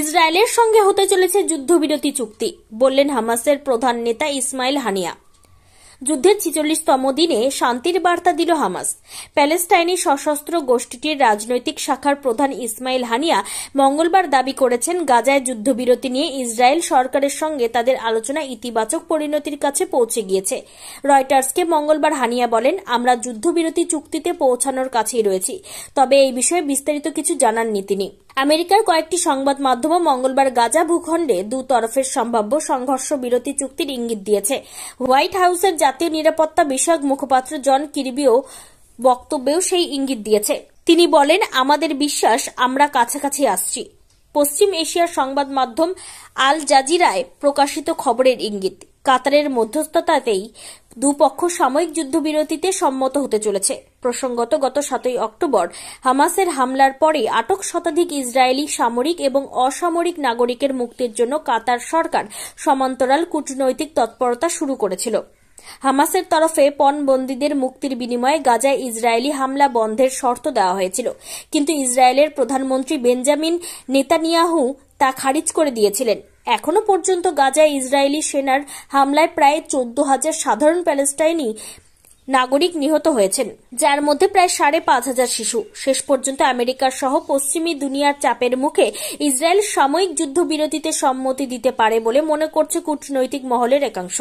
ইসরায়েলের সঙ্গে হতে চলেছে যুদ্ধবিরতি চুক্তি বললেন হামাসের প্রধান নেতা ইসমাইল হানিয়া যুদ্ধের ছিচল্লিশতম দিনে শান্তির বার্তা দিল হামাস প্যালেস্টাইনি সশস্ত্র গোষ্ঠীটির রাজনৈতিক শাখার প্রধান ইসমাইল হানিয়া মঙ্গলবার দাবি করেছেন গাজায় যুদ্ধবিরতি নিয়ে ইসরায়েল সরকারের সঙ্গে তাদের আলোচনা ইতিবাচক পরিণতির কাছে পৌঁছে গিয়েছে রয়টার্সকে মঙ্গলবার হানিয়া বলেন আমরা যুদ্ধবিরতি চুক্তিতে পৌঁছানোর কাছেই রয়েছি তবে এই বিষয়ে বিস্তারিত কিছু জানাননি তিনি আমেরিকার কয়েকটি সংবাদ মাধ্যমও মঙ্গলবার গাজা ভূখণ্ডে দু তরফের সম্ভাব্য সংঘর্ষ বিরতি চুক্তির ইঙ্গিত দিয়েছে হোয়াইট হাউসের জাতীয় নিরাপত্তা বিষয়ক মুখপাত্র জন কিরবিও বক্তব্যেও সেই ইঙ্গিত দিয়েছে তিনি বলেন আমাদের বিশ্বাস আমরা কাছাকাছি আসছি পশ্চিম এশিয়ার সংবাদ মাধ্যম আল জাজিরায় প্রকাশিত খবরের ইঙ্গিত কাতারের মধ্যস্থতাতেই দুপক্ষ সাময়িক যুদ্ধবিরতিতে সম্মত হতে চলেছে প্রসঙ্গত গত সাতই অক্টোবর হামাসের হামলার পরে আটক শতাধিক ইসরায়েলি সামরিক এবং অসামরিক নাগরিকের মুক্তির জন্য কাতার সরকার সমান্তরাল কূটনৈতিক তৎপরতা শুরু করেছিল হামাসের তরফে পণবন্দীদের মুক্তির বিনিময়ে গাজায় ইসরায়েলি হামলা বন্ধের শর্ত দেওয়া হয়েছিল কিন্তু ইসরায়েলের প্রধানমন্ত্রী বেঞ্জামিন নেতানিয়াহু তা খারিজ করে দিয়েছিলেন এখনও পর্যন্ত গাজায় ইসরায়েলি সেনার হামলায় প্রায় চোদ্দ হাজার সাধারণ প্যালেস্টাইনি নাগরিক নিহত হয়েছেন যার মধ্যে প্রায় সাড়ে পাঁচ হাজার শিশু শেষ পর্যন্ত আমেরিকার সহ পশ্চিমী দুনিয়ার চাপের মুখে ইসরায়েল সাময়িক যুদ্ধবিরতিতে সম্মতি দিতে পারে বলে মনে করছে কূটনৈতিক মহলের একাংশ